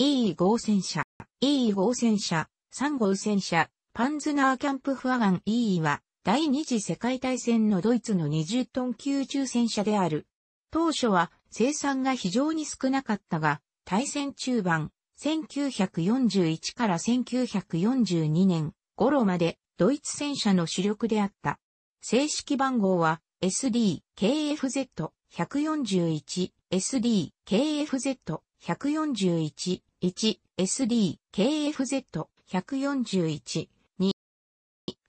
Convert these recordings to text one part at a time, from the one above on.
E e 合戦車、E e 合戦車、3号戦車、パンズナーキャンプフワガン E e は、第二次世界大戦のドイツの20トン級中戦車である。当初は生産が非常に少なかったが、大戦中盤、1941から1942年頃までドイツ戦車の主力であった。正式番号は SD、KFZ、141、SD、KFZ、141、1SD-KFZ-141、2、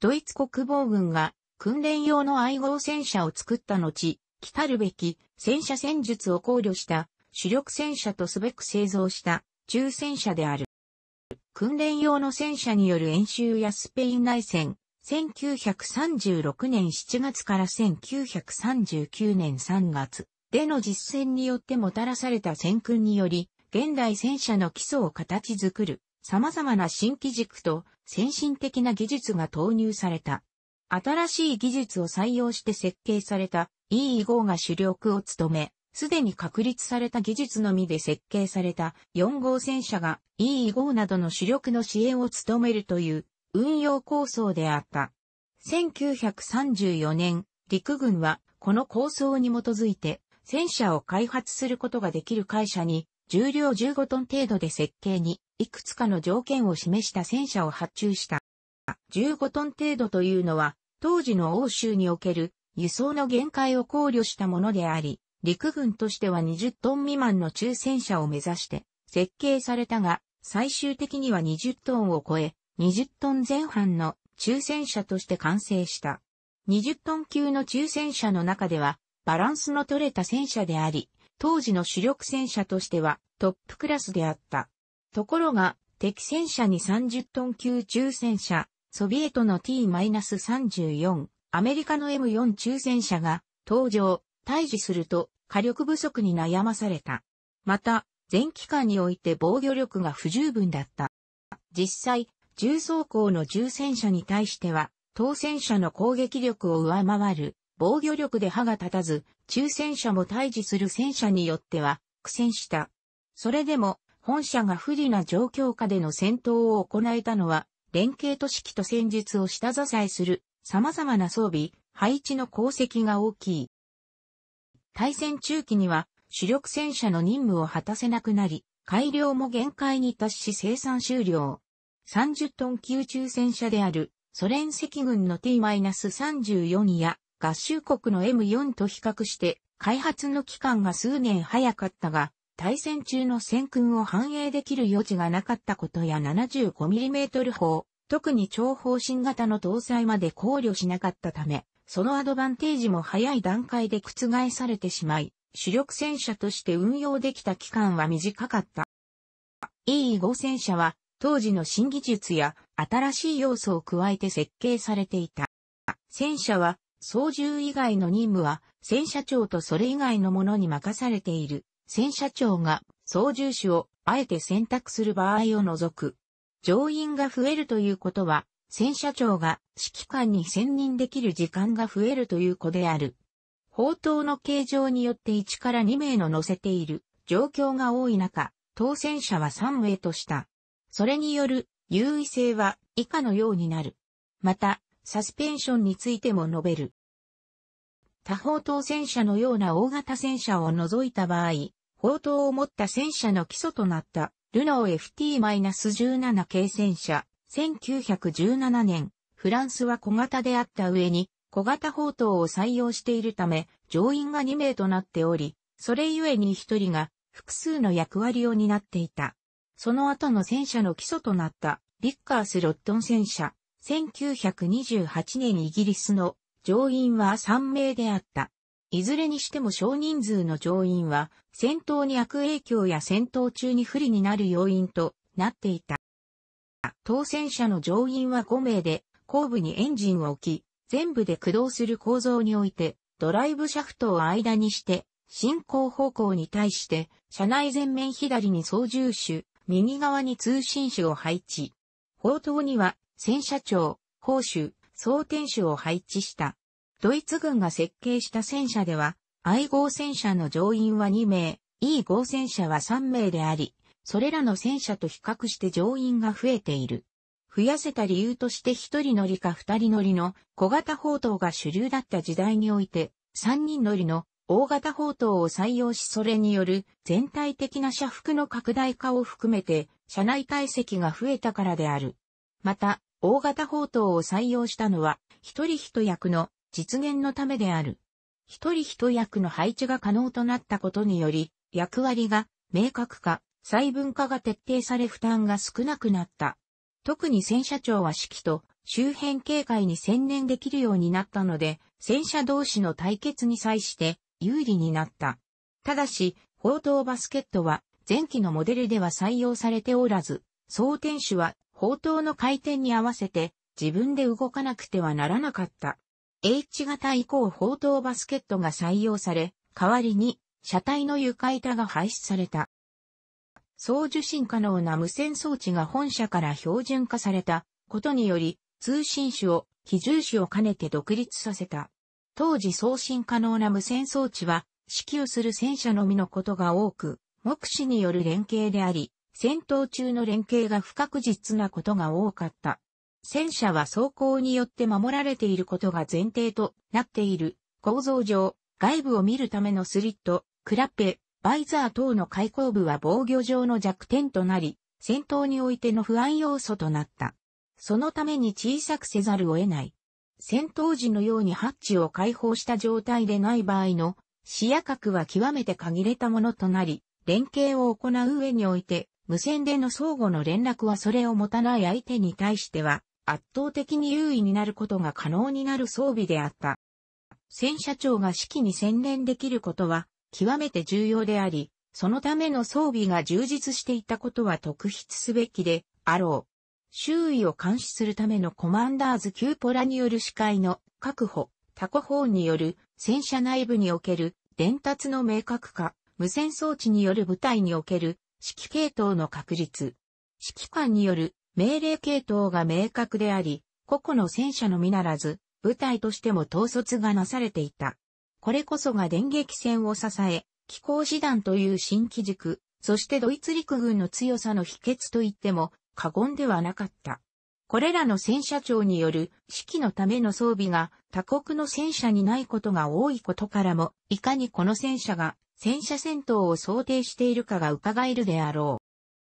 ドイツ国防軍が訓練用の愛号戦車を作った後、来たるべき戦車戦術を考慮した主力戦車とすべく製造した中戦車である。訓練用の戦車による演習やスペイン内戦、1936年7月から1939年3月での実戦によってもたらされた戦訓により、現代戦車の基礎を形作る様々な新機軸と先進的な技術が投入された。新しい技術を採用して設計された EE5 が主力を務め、すでに確立された技術のみで設計された4号戦車が EE5 などの主力の支援を務めるという運用構想であった。1934年、陸軍はこの構想に基づいて戦車を開発することができる会社に重量15トン程度で設計に、いくつかの条件を示した戦車を発注した。15トン程度というのは、当時の欧州における輸送の限界を考慮したものであり、陸軍としては20トン未満の中戦車を目指して設計されたが、最終的には20トンを超え、20トン前半の中戦車として完成した。20トン級の中戦車の中では、バランスの取れた戦車であり、当時の主力戦車としてはトップクラスであった。ところが、敵戦車に30トン級中戦車、ソビエトの T-34、アメリカの M4 中戦車が登場、退治すると火力不足に悩まされた。また、全機関において防御力が不十分だった。実際、重装甲の重戦車に対しては、当戦車の攻撃力を上回る防御力で歯が立たず、抽選者も対峙する戦車によっては苦戦した。それでも、本社が不利な状況下での戦闘を行えたのは、連携都市機と戦術を下支えする様々な装備、配置の功績が大きい。対戦中期には主力戦車の任務を果たせなくなり、改良も限界に達し生産終了。30トン級中戦車であるソ連赤軍の T-34 や合衆国の M4 と比較して開発の期間が数年早かったが、対戦中の戦訓を反映できる余地がなかったことや 75mm 砲、特に長方針型の搭載まで考慮しなかったため、そのアドバンテージも早い段階で覆されてしまい、主力戦車として運用できた期間は短かった。E5 戦車は当時の新技術や新しい要素を加えて設計されていた。戦車は操縦以外の任務は、戦車長とそれ以外のものに任されている。戦車長が操縦手をあえて選択する場合を除く。乗員が増えるということは、戦車長が指揮官に専任できる時間が増えるという子である。砲塔の形状によって1から2名の乗せている状況が多い中、当選者は3名とした。それによる優位性は以下のようになる。また、サスペンションについても述べる。多砲塔戦車のような大型戦車を除いた場合、砲塔を持った戦車の基礎となったルノー FT-17 系戦車、1917年、フランスは小型であった上に、小型砲塔を採用しているため、乗員が2名となっており、それゆえに1人が複数の役割を担っていた。その後の戦車の基礎となった、ビッカース・ロットン戦車、1928年イギリスの上院は3名であった。いずれにしても少人数の上院は戦闘に悪影響や戦闘中に不利になる要因となっていた。当選者の上院は5名で後部にエンジンを置き、全部で駆動する構造においてドライブシャフトを間にして進行方向に対して車内前面左に操縦手、右側に通信手を配置。砲塔には戦車長、砲手、総天守を配置した。ドイツ軍が設計した戦車では、I 号戦車の乗員は2名、E 号戦車は3名であり、それらの戦車と比較して乗員が増えている。増やせた理由として1人乗りか2人乗りの小型砲塔が主流だった時代において、3人乗りの大型砲塔を採用しそれによる全体的な車幅の拡大化を含めて、車内体積が増えたからである。また、大型砲塔を採用したのは、一人一役の実現のためである。一人一役の配置が可能となったことにより、役割が明確化、細分化が徹底され負担が少なくなった。特に戦車長は指揮と周辺警戒に専念できるようになったので、戦車同士の対決に際して有利になった。ただし、砲塔バスケットは前期のモデルでは採用されておらず、総天守は砲塔の回転に合わせて自分で動かなくてはならなかった。H 型以降砲塔バスケットが採用され、代わりに車体の床板が廃止された。送受信可能な無線装置が本社から標準化されたことにより通信種を非重視を兼ねて独立させた。当時送信可能な無線装置は支給する戦車のみのことが多く、目視による連携であり、戦闘中の連携が不確実なことが多かった。戦車は装甲によって守られていることが前提となっている構造上、外部を見るためのスリット、クラッペ、バイザー等の開口部は防御上の弱点となり、戦闘においての不安要素となった。そのために小さくせざるを得ない。戦闘時のようにハッチを解放した状態でない場合の視野角は極めて限れたものとなり、連携を行う上において無線での相互の連絡はそれを持たない相手に対しては、圧倒的に優位になることが可能になる装備であった。戦車長が指揮に専念できることは、極めて重要であり、そのための装備が充実していたことは特筆すべきであろう。周囲を監視するためのコマンダーズ級ポラによる視界の確保、タコ砲による戦車内部における伝達の明確化、無線装置による部隊における指揮系統の確立。指揮官による命令系統が明確であり、個々の戦車のみならず、部隊としても統率がなされていた。これこそが電撃戦を支え、機構師団という新機軸、そしてドイツ陸軍の強さの秘訣といっても過言ではなかった。これらの戦車長による指揮のための装備が他国の戦車にないことが多いことからも、いかにこの戦車が戦車戦闘を想定しているかが伺えるであろ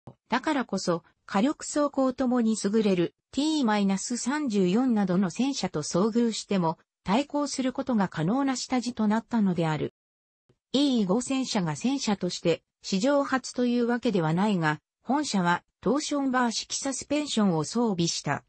う。だからこそ、火力走行ともに優れる T-34 などの戦車と遭遇しても対抗することが可能な下地となったのである。E5 戦車が戦車として史上初というわけではないが、本社はトーションバー式サスペンションを装備した。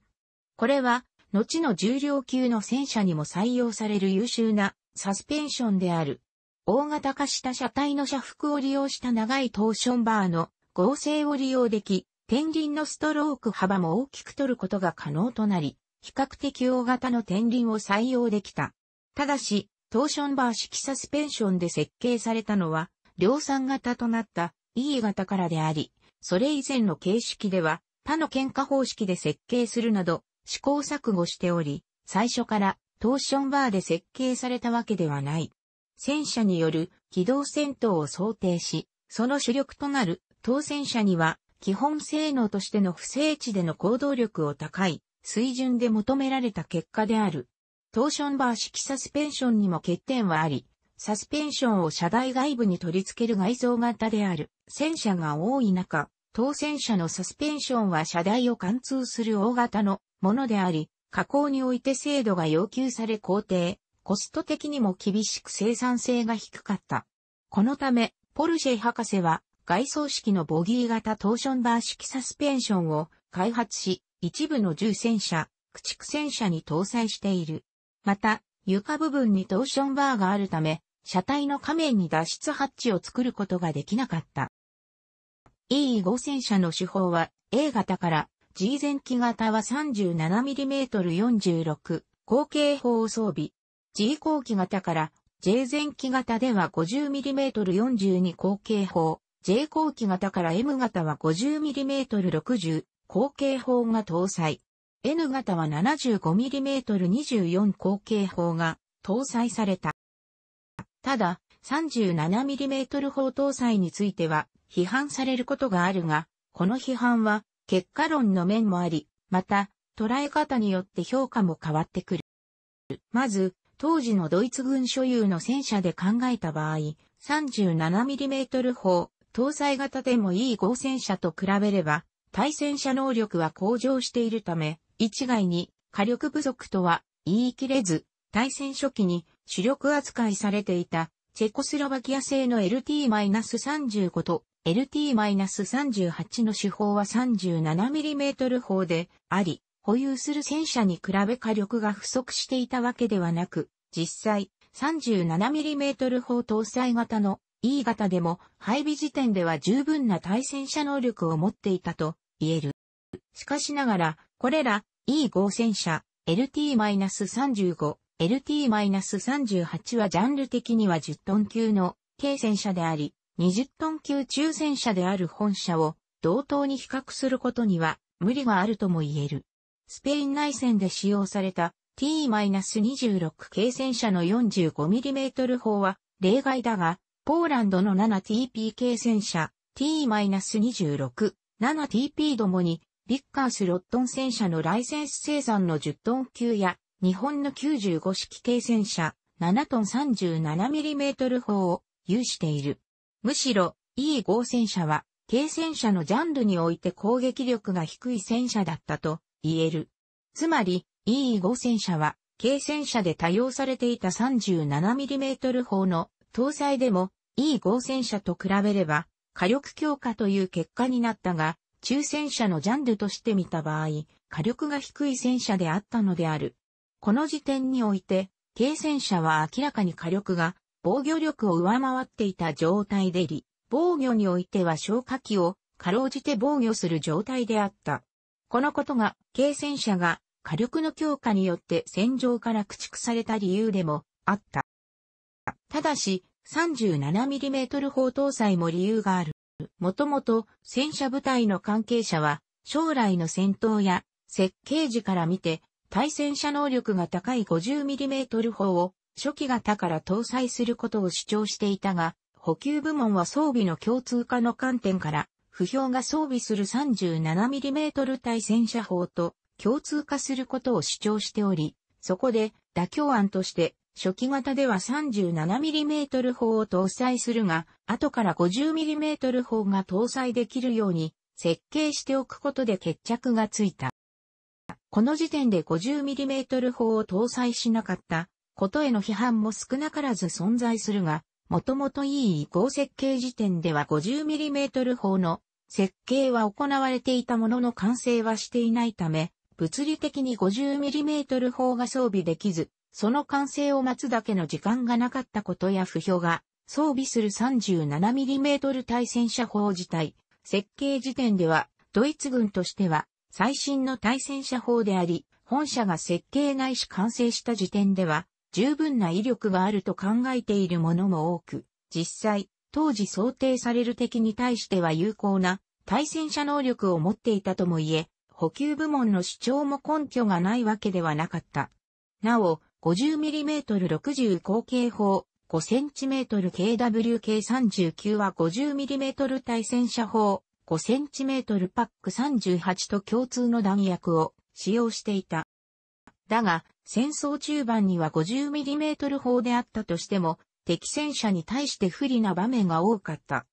これは、後の重量級の戦車にも採用される優秀なサスペンションである。大型化した車体の車幅を利用した長いトーションバーの合成を利用でき、天輪のストローク幅も大きく取ることが可能となり、比較的大型の天輪を採用できた。ただし、トーションバー式サスペンションで設計されたのは、量産型となった E 型からであり、それ以前の形式では、他の喧嘩方式で設計するなど、試行錯誤しており、最初からトーションバーで設計されたわけではない。戦車による機動戦闘を想定し、その主力となる当戦車には基本性能としての不正値での行動力を高い水準で求められた結果である。トーションバー式サスペンションにも欠点はあり、サスペンションを車台外部に取り付ける外装型である戦車が多い中、当戦車のサスペンションは車台を貫通する大型のものであり、加工において精度が要求され工程、コスト的にも厳しく生産性が低かった。このため、ポルシェ博士は外装式のボギー型トーションバー式サスペンションを開発し、一部の重戦車、駆逐戦車に搭載している。また、床部分にトーションバーがあるため、車体の仮面に脱出ハッチを作ることができなかった。E5 戦車の手法は A 型から G 前期型は 37mm46 後継砲を装備、G 後期型から J 前期型では 50mm42 口径砲、J 後期型から M 型は 50mm60 口径砲が搭載。N 型は 75mm24 口径砲が搭載された。ただ、37mm 砲搭載については批判されることがあるが、この批判は結果論の面もあり、また捉え方によって評価も変わってくる。まず、当時のドイツ軍所有の戦車で考えた場合、37mm 砲、搭載型でもいい合戦車と比べれば、対戦車能力は向上しているため、一概に火力不足とは言い切れず、対戦初期に主力扱いされていたチェコスロバキア製の LT-35 と LT-38 の手法は 37mm 砲であり、保有する戦車に比べ火力が不足していたわけではなく、実際、37mm 砲搭載型の E 型でも配備時点では十分な対戦車能力を持っていたと言える。しかしながら、これら E5 戦車 LT-35、LT-38 はジャンル的には10トン級の軽戦車であり、20トン級中戦車である本車を同等に比較することには無理があるとも言える。スペイン内戦で使用された T-26 軽戦車の 45mm 砲は例外だが、ポーランドの 7TP 軽戦車 T-26、7TP どもに、ビッカースロットン戦車のライセンス生産の10トン級や、日本の95式軽戦車7トン 37mm 砲を有している。むしろ E5 戦車は、軽戦車のジャンルにおいて攻撃力が低い戦車だったと言える。つまり、E5 戦車は、軽戦車で多用されていた 37mm 砲の搭載でも E5 戦車と比べれば火力強化という結果になったが、中戦車のジャンルとして見た場合、火力が低い戦車であったのである。この時点において、軽戦車は明らかに火力が防御力を上回っていた状態でり、防御においては消火器をかろうじて防御する状態であった。このことが、軽戦車が火力の強化によって戦場から駆逐された理由でもあった。ただし、37mm 砲搭載も理由がある。もともと戦車部隊の関係者は将来の戦闘や設計時から見て対戦車能力が高い 50mm 砲を初期型から搭載することを主張していたが、補給部門は装備の共通化の観点から、不評が装備する 37mm 対戦車砲と共通化することを主張しており、そこで妥協案として初期型では 37mm 砲を搭載するが、後から 50mm 砲が搭載できるように設計しておくことで決着がついた。この時点で 50mm 砲を搭載しなかったことへの批判も少なからず存在するが、もともといい移行設計時点では 50mm 砲の設計は行われていたものの完成はしていないため、物理的に 50mm 砲が装備できず、その完成を待つだけの時間がなかったことや不評が、装備する 37mm 対戦車砲自体、設計時点では、ドイツ軍としては、最新の対戦車砲であり、本社が設計ないし完成した時点では、十分な威力があると考えているものも多く、実際、当時想定される敵に対しては有効な対戦車能力を持っていたとも言え、補給部門の主張も根拠がないわけではなかった。なお、50mm60 口径砲、5cm KWK39 は 50mm 対戦車砲、5cm パック38と共通の弾薬を使用していた。だが、戦争中盤には 50mm 砲であったとしても、敵戦車に対して不利な場面が多かった。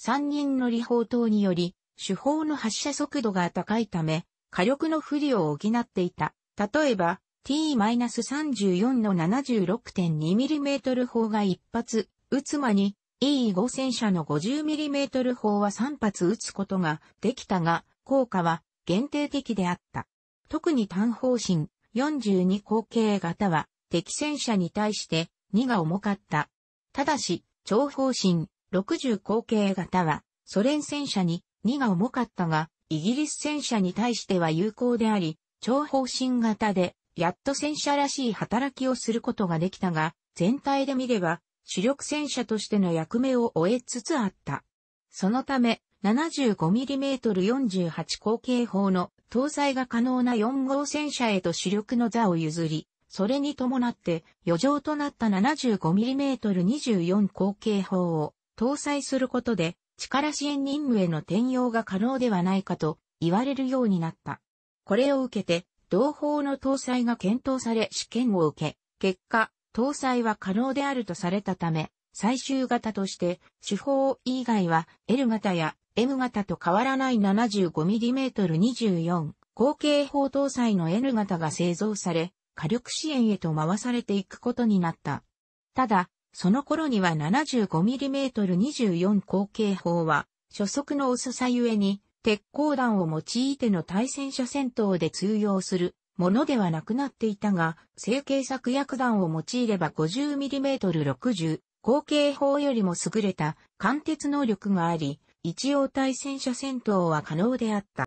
3人のり砲等により、手法の発射速度が高いため、火力の不利を補っていた。例えば、T-34 の 76.2mm 砲が1発撃つ間に、E5 戦車の 50mm 砲は3発撃つことができたが、効果は限定的であった。特に単方針42口径型は敵戦車に対して2が重かった。ただし、長方針60口径型はソ連戦車に2が重かったが、イギリス戦車に対しては有効であり、長方針型で、やっと戦車らしい働きをすることができたが、全体で見れば、主力戦車としての役目を終えつつあった。そのため、75mm48 口径砲の搭載が可能な4号戦車へと主力の座を譲り、それに伴って余剰となった 75mm24 口径砲を搭載することで力支援任務への転用が可能ではないかと言われるようになった。これを受けて、同法の搭載が検討され試験を受け、結果、搭載は可能であるとされたため、最終型として、手法以外は L 型や M 型と変わらない 75mm24 後継砲搭載の N 型が製造され、火力支援へと回されていくことになった。ただ、その頃には 75mm24 口径砲は、初速の遅さゆえに、鉄鋼弾を用いての対戦車戦闘で通用するものではなくなっていたが、成形作薬弾を用いれば 50mm60 口径砲よりも優れた貫徹能力があり、一応対戦車戦闘は可能であった。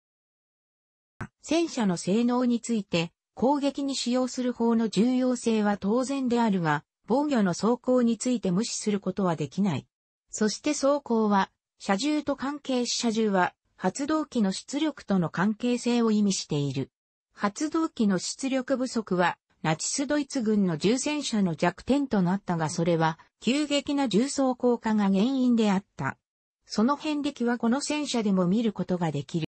戦車の性能について、攻撃に使用する砲の重要性は当然であるが、防御の走行について無視することはできない。そして走行は、車重と関係し車重は、発動機の出力との関係性を意味している。発動機の出力不足は、ナチスドイツ軍の重戦車の弱点となったがそれは、急激な重装効果が原因であった。その遍歴はこの戦車でも見ることができる。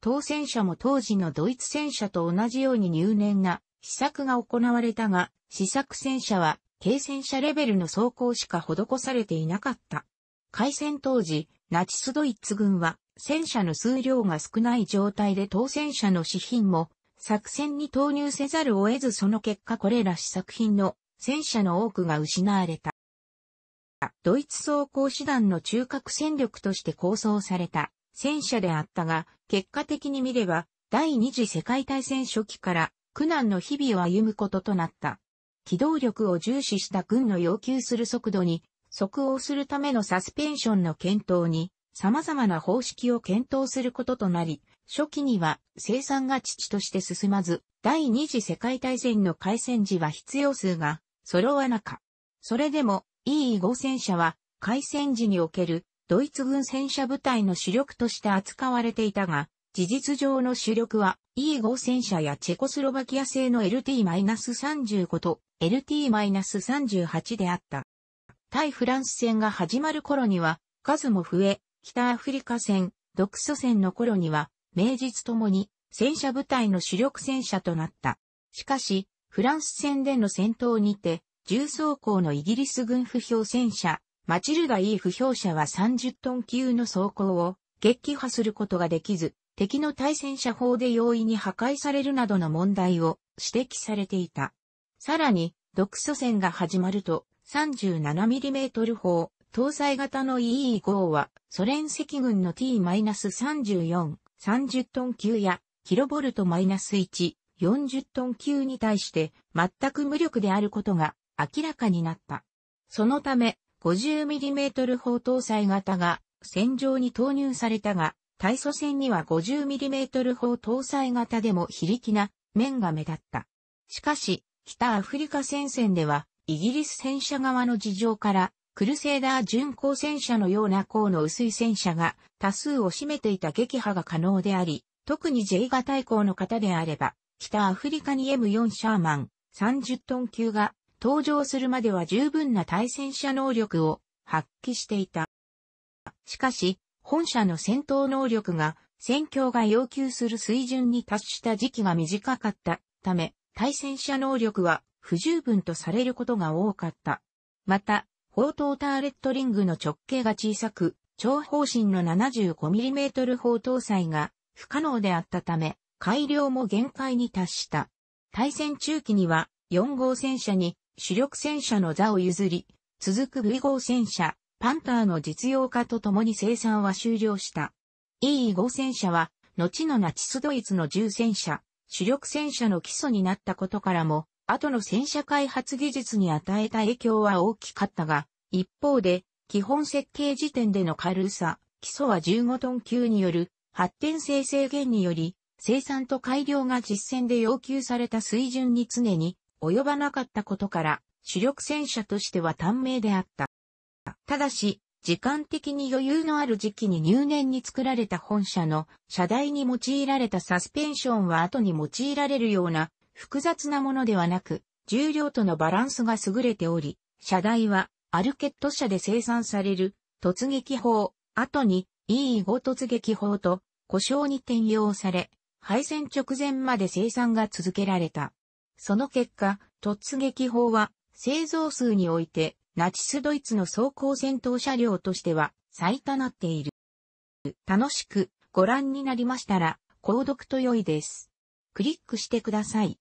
当戦車も当時のドイツ戦車と同じように入念な試作が行われたが、試作戦車は、軽戦車レベルの装甲しか施されていなかった。開戦当時、ナチスドイツ軍は、戦車の数量が少ない状態で当戦車の資品も、作戦に投入せざるを得ずその結果これら試作品の戦車の多くが失われた。ドイツ装甲師団の中核戦力として構想された戦車であったが、結果的に見れば、第二次世界大戦初期から苦難の日々を歩むこととなった。機動力を重視した軍の要求する速度に、即応するためのサスペンションの検討に、様々な方式を検討することとなり、初期には生産が父として進まず、第二次世界大戦の開戦時は必要数が揃わなか。それでも E5 戦車は開戦時におけるドイツ軍戦車部隊の主力として扱われていたが、事実上の主力は E 合戦車やチェコスロバキア製の LT-35 と LT-38 であった。対フランス戦が始まる頃には数も増え、北アフリカ戦、独ソ戦の頃には、名実ともに戦車部隊の主力戦車となった。しかし、フランス戦での戦闘にて、重装甲のイギリス軍不評戦車、マチルダ E 不評車は30トン級の装甲を撃破することができず、敵の対戦車砲で容易に破壊されるなどの問題を指摘されていた。さらに、独祖戦が始まると、37mm 砲、搭載型の EE5 は、ソ連赤軍の T-34、30トン級や、キロボルト -1、40トン級に対して、全く無力であることが明らかになった。そのため、50mm 砲搭載型が戦場に投入されたが、対素線には 50mm 砲搭載型でも非力な面が目立った。しかし、北アフリカ戦線では、イギリス戦車側の事情から、クルセーダー巡航戦車のような甲の薄い戦車が多数を占めていた撃破が可能であり、特に J 型以降の方であれば、北アフリカに M4 シャーマン30トン級が登場するまでは十分な対戦車能力を発揮していた。しかし、本社の戦闘能力が戦況が要求する水準に達した時期が短かったため、対戦車能力は不十分とされることが多かった。また、砲塔ターレットリングの直径が小さく、長方針の 75mm 砲搭載が不可能であったため、改良も限界に達した。対戦中期には4号戦車に主力戦車の座を譲り、続く V 号戦車、パンターの実用化とともに生産は終了した。E5 戦車は、後のナチスドイツの重戦車、主力戦車の基礎になったことからも、後の戦車開発技術に与えた影響は大きかったが、一方で、基本設計時点での軽さ、基礎は15トン級による発展性制限により、生産と改良が実践で要求された水準に常に及ばなかったことから、主力戦車としては短命であった。ただし、時間的に余裕のある時期に入念に作られた本社の車台に用いられたサスペンションは後に用いられるような複雑なものではなく、重量とのバランスが優れており、車台はアルケット社で生産される突撃砲、後に E5 突撃砲と故障に転用され、敗戦直前まで生産が続けられた。その結果、突撃砲は製造数においてナチスドイツの装甲戦闘車両としては最多なっている。楽しくご覧になりましたら、購読と良いです。クリックしてください。